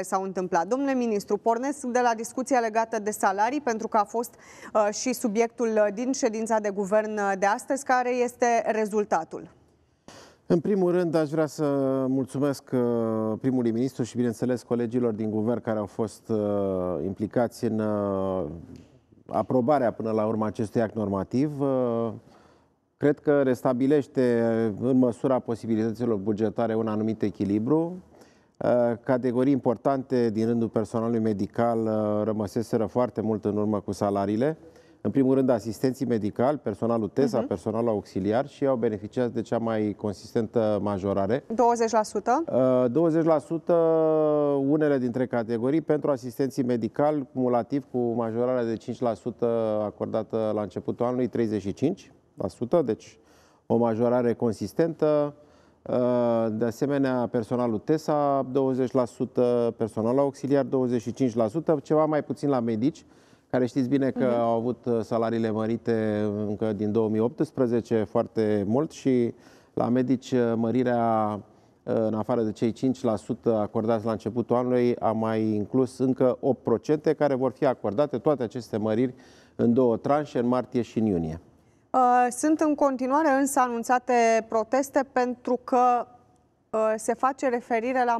s-au întâmplat. Domnule ministru, pornesc de la discuția legată de salarii, pentru că a fost uh, și subiectul uh, din ședința de guvern uh, de astăzi, care este rezultatul. În primul rând, aș vrea să mulțumesc uh, primului ministru și, bineînțeles, colegilor din guvern care au fost uh, implicați în uh, aprobarea, până la urmă, acestui act normativ. Uh, cred că restabilește, în măsura posibilităților bugetare, un anumit echilibru Uh, categorii importante din rândul personalului medical uh, rămăseseră foarte mult în urmă cu salariile. În primul rând, asistenții medicali, personalul TESA, uh-huh. Mhm. personalul auxiliar și au beneficiat de cea mai consistentă majorare. 20%? Uh, 20% unele dintre categorii pentru asistenții medicali, cumulativ cu majorarea de 5% acordată la începutul anului, 35%, deci o majorare consistentă. Uh, de asemenea, personalul TESA 20%, personalul auxiliar 25%, ceva mai puțin la medici, care știți bine că uh-huh. au avut uh, salariile mărite încă din 2018 foarte mult și la medici uh, mărirea în afară de cei 5% acordați la începutul anului, a mai inclus încă 8% care vor fi acordate toate aceste măriri în două tranșe, în martie și în iunie. Uh, sunt în continuare însă anunțate proteste pentru că uh, se face referire la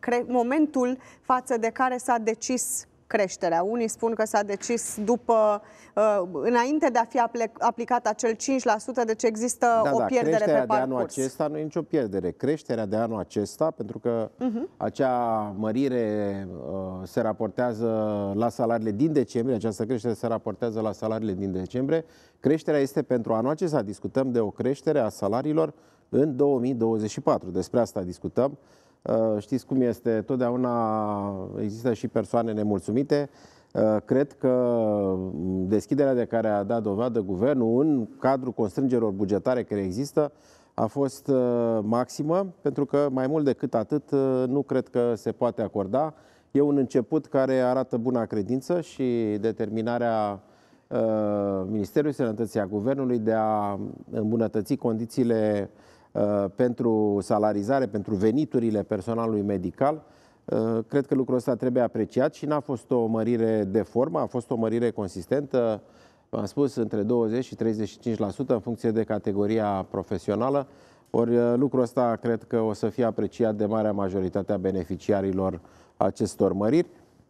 uh, momentul față de care s-a decis creșterea. Unii spun că s-a decis după, uh, înainte de a fi aplicat acel 5%, deci există da, o da, pierdere creșterea pe parcurs. de anul acesta nu e nicio pierdere. Creșterea de anul acesta, pentru că uh-huh. acea mărire uh, se raportează la salariile din decembrie, această creștere se raportează la salariile din decembrie. Creșterea este pentru anul acesta. Discutăm de o creștere a salariilor în 2024. Despre asta discutăm. Uh, știți cum este, totdeauna există și persoane nemulțumite. Uh, cred că mm, deschiderea de care a dat dovadă guvernul în cadrul constrângerilor bugetare care există a fost uh, maximă, pentru că mai mult decât atât nu cred că se poate acorda. E un început care arată buna credință și determinarea Ministerului Sănătății a Guvernului de a îmbunătăți condițiile uh, Uh, pentru salarizare, pentru veniturile personalului medical, uh, cred că lucrul ăsta trebuie apreciat și n-a fost o mărire de formă, a fost o mărire consistentă, am spus, între 20 și 35% în funcție de categoria profesională, ori uh, lucrul ăsta cred că o să fie apreciat de marea majoritate a beneficiarilor acestor măriri.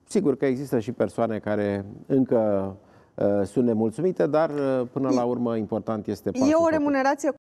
Sigur că există și persoane care încă sunt nemulțumite, dar până la urmă important este pasul. E o remunerație